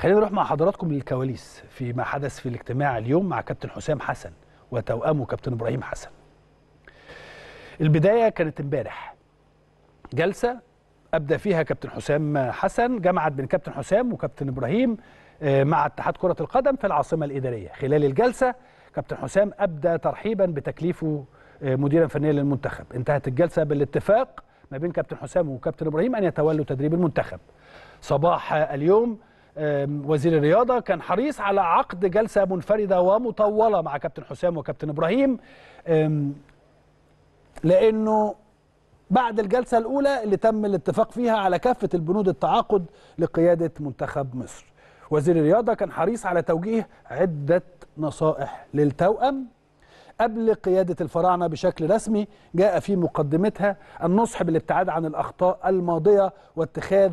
خلينا نروح مع حضراتكم للكواليس في ما حدث في الاجتماع اليوم مع كابتن حسام حسن وتوأمه كابتن ابراهيم حسن البدايه كانت امبارح جلسه ابدى فيها كابتن حسام حسن جمعت بين كابتن حسام وكابتن ابراهيم آه، مع اتحاد كره القدم في العاصمه الاداريه خلال الجلسه كابتن حسام ابدى ترحيبا بتكليفه آه، مديرا فنيا للمنتخب انتهت الجلسه بالاتفاق ما بين كابتن حسام وكابتن ابراهيم ان يتولوا تدريب المنتخب صباح اليوم وزير الرياضه كان حريص على عقد جلسه منفرده ومطوله مع كابتن حسام وكابتن ابراهيم لانه بعد الجلسه الاولى اللي تم الاتفاق فيها على كافه البنود التعاقد لقياده منتخب مصر وزير الرياضه كان حريص على توجيه عده نصائح للتوأم قبل قيادة الفراعنة بشكل رسمي جاء في مقدمتها النصح بالابتعاد عن الأخطاء الماضية واتخاذ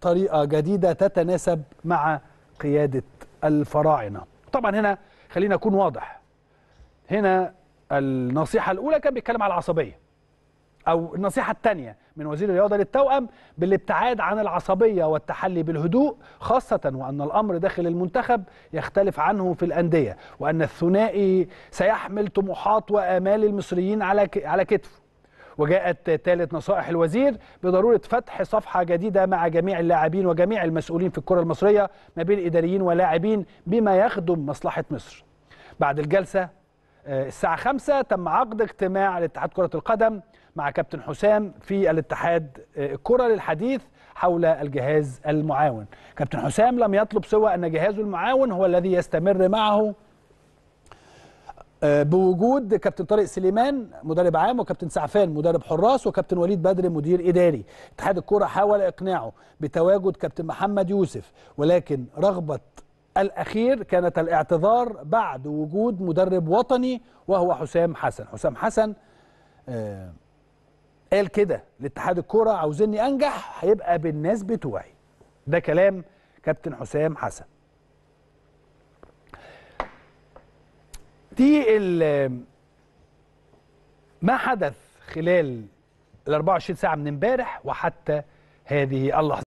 طريقة جديدة تتناسب مع قيادة الفراعنة طبعا هنا خلينا أكون واضح هنا النصيحة الأولى كان بيتكلم على العصبية أو النصيحة الثانية من وزير الرياضة للتوأم بالابتعاد عن العصبية والتحلي بالهدوء خاصة وأن الأمر داخل المنتخب يختلف عنه في الأندية وأن الثنائي سيحمل طموحات وآمال المصريين على على كتفه وجاءت ثالث نصائح الوزير بضروره فتح صفحه جديده مع جميع اللاعبين وجميع المسؤولين في الكره المصريه ما بين اداريين ولاعبين بما يخدم مصلحه مصر. بعد الجلسه آه، الساعه 5 تم عقد اجتماع لاتحاد كره القدم مع كابتن حسام في الاتحاد آه، الكره للحديث حول الجهاز المعاون. كابتن حسام لم يطلب سوى ان جهازه المعاون هو الذي يستمر معه آه، بوجود كابتن طارق سليمان مدرب عام وكابتن سعفان مدرب حراس وكابتن وليد بدر مدير اداري اتحاد الكره حاول اقناعه بتواجد كابتن محمد يوسف ولكن رغبه الاخير كانت الاعتذار بعد وجود مدرب وطني وهو حسام حسن حسام حسن آه قال كده لاتحاد الكره عاوزني انجح هيبقى بالناس بتوعي ده كلام كابتن حسام حسن دي ما حدث خلال ال 24 ساعه من امبارح وحتى هذه اللحظه